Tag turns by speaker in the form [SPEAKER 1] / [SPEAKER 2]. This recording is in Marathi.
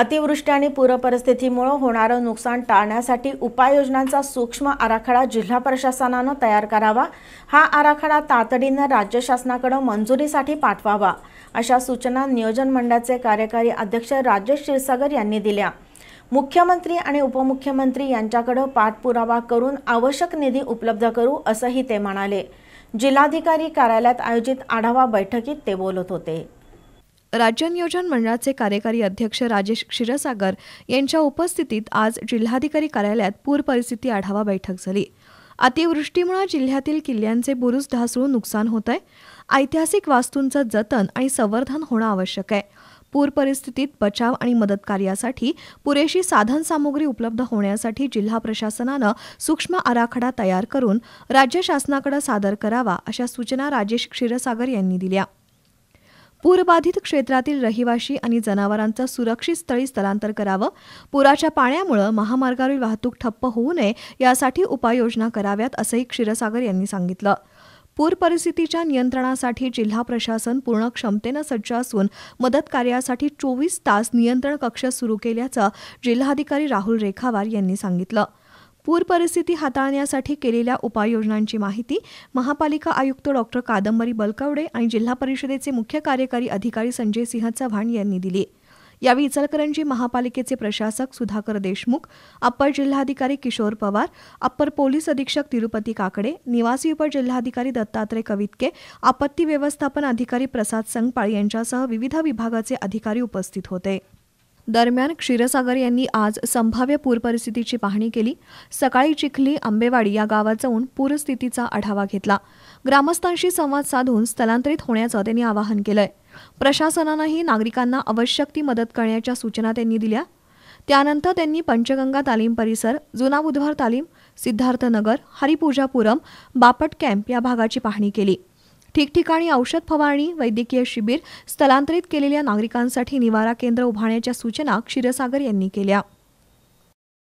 [SPEAKER 1] अतिवृष्टी आणि पूरपरिस्थितीमुळे होणारं नुकसान टाळण्यासाठी उपाययोजनांचा सूक्ष्म आराखडा जिल्हा प्रशासनानं तयार करावा हा आराखडा तातडीनं राज्य शासनाकडे मंजुरीसाठी पाठवावा अशा सूचना नियोजन मंडळाचे कार्यकारी अध्यक्ष राजेश क्षीरसागर यांनी दिल्या मुख्यमंत्री आणि उपमुख्यमंत्री यांच्याकडं पाठपुरावा करून आवश्यक निधी उपलब्ध करू असंही ते म्हणाले जिल्हाधिकारी कार्यालयात आयोजित आढावा बैठकीत ते बोलत होते राज्य नियोजन मंडळाचे कार्यकारी अध्यक्ष
[SPEAKER 2] राजेश क्षीरसागर यांच्या उपस्थितीत आज जिल्हाधिकारी कार्यालयात पूर परिस्थिती आढावा बैठक झाली अतिवृष्टीमुळे जिल्ह्यातील किल्ल्यांचे बुरुज ढासळून नुकसान होत आहे ऐतिहासिक वास्तूंचं जतन आणि संवर्धन होणं आवश्यक आहे पूर परिस्थितीत बचाव आणि मदत कार्यासाठी पुरेशी साधनसामुग्री उपलब्ध होण्यासाठी जिल्हा प्रशासनानं सूक्ष्म आराखडा तयार करून राज्य शासनाकडे सादर करावा अशा सूचना राजेश क्षीरसागर यांनी दिल्या पूरबाधित क्षेत्रातील रहिवाशी आणि जनावरांचं सुरक्षित स्थळी स्थलांतर करावं पुराच्या पाण्यामुळे महामार्गावरील वाहतूक ठप्प होऊ नये यासाठी उपाययोजना कराव्यात असंही क्षीरसागर यांनी सांगितलं पूर परिस्थितीच्या नियंत्रणासाठी जिल्हा प्रशासन पूर्ण क्षमतेनं सज्ज असून मदत कार्यासाठी चोवीस तास नियंत्रण कक्ष सुरू केल्याचं जिल्हाधिकारी राहुल रेखावार यांनी सांगितलं पूर परिस्थिती हाताळण्यासाठी केलेल्या उपाययोजनांची माहिती महापालिका आयुक्त डॉक्टर कादंबरी बलकवडे आणि जिल्हा परिषदेचे मुख्य कार्यकारी अधिकारी संजय सिंह चव्हाण यांनी दिली यावेळी इचलकरंजी महापालिकेचे प्रशासक सुधाकर देशमुख अप्पर जिल्हाधिकारी किशोर पवार अप्पर पोलीस अधीक्षक तिरुपती काकडे निवासी उपजिल्हाधिकारी दत्तात्रय कवितके आपत्ती व्यवस्थापन अधिकारी प्रसाद संगपाळ यांच्यासह विविध विभागाचे अधिकारी उपस्थित होते दरम्यान क्षीरसागर यांनी आज संभाव्य पूर परिस्थितीची पाहणी केली सकाळी चिखली आंबेवाडी या गावात जाऊन पूरस्थितीचा आढावा घेतला ग्रामस्थांशी संवाद साधून स्थलांतरित होण्याचं त्यांनी आवाहन केलंय प्रशासनानंही नागरिकांना आवश्यक ती मदत करण्याच्या सूचना त्यांनी दिल्या त्यानंतर त्यांनी पंचगंगा तालीम परिसर जुना बुधवार तालीम सिद्धार्थनगर हरिपूजापुरम बापट कॅम्प या भागाची पाहणी केली ठिकठिकाणी औषध फवारणी वैद्यकीय शिबिर स्थलांतरित केलेल्या नागरिकांसाठी निवारा केंद्र उभारण्याच्या सूचना क्षीरसागर यांनी केल्या